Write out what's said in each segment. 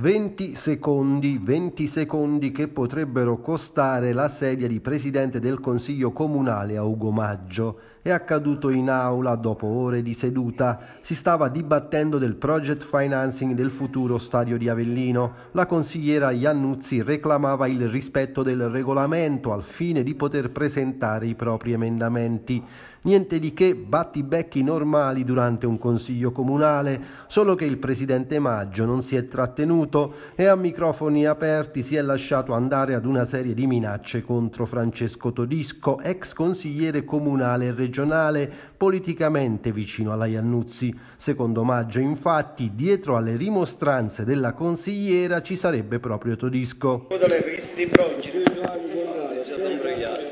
20 secondi, 20 secondi che potrebbero costare la sedia di presidente del Consiglio Comunale a Ugo Maggio. È accaduto in aula dopo ore di seduta. Si stava dibattendo del project financing del futuro stadio di Avellino. La consigliera Iannuzzi reclamava il rispetto del regolamento al fine di poter presentare i propri emendamenti. Niente di che battibecchi normali durante un consiglio comunale, solo che il presidente Maggio non si è trattenuto punto e a microfoni aperti si è lasciato andare ad una serie di minacce contro Francesco Todisco, ex consigliere comunale e regionale, politicamente vicino alla Iannuzzi. Secondo Maggio, infatti, dietro alle rimostranze della consigliera ci sarebbe proprio Todisco.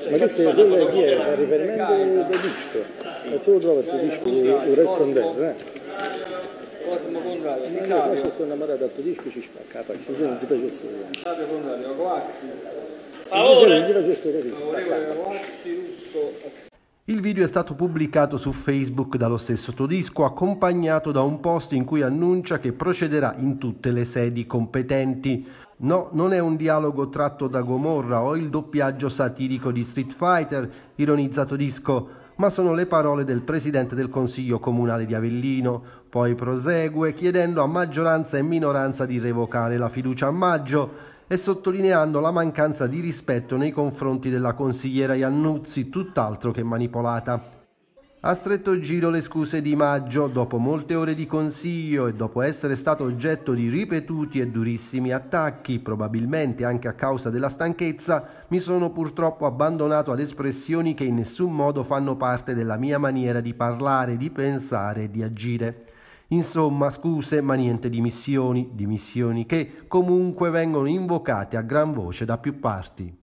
Ma questo è quello che è, riferimento a Todisco. Ma tu lo trovi Todisco, il resto in terra, eh? sono contrario. Non lo se sono innamorato a 15 ci spacca la se non si facesse così. State contrario, Coazzi. Il video è stato pubblicato su Facebook dallo stesso Todisco, accompagnato da un post in cui annuncia che procederà in tutte le sedi competenti. No, non è un dialogo tratto da Gomorra o il doppiaggio satirico di Street Fighter, ironizzato Disco ma sono le parole del presidente del Consiglio Comunale di Avellino. Poi prosegue chiedendo a maggioranza e minoranza di revocare la fiducia a maggio e sottolineando la mancanza di rispetto nei confronti della consigliera Iannuzzi, tutt'altro che manipolata. A stretto giro le scuse di Maggio dopo molte ore di consiglio e dopo essere stato oggetto di ripetuti e durissimi attacchi, probabilmente anche a causa della stanchezza, mi sono purtroppo abbandonato ad espressioni che in nessun modo fanno parte della mia maniera di parlare, di pensare e di agire. Insomma, scuse, ma niente dimissioni, dimissioni che comunque vengono invocate a gran voce da più parti.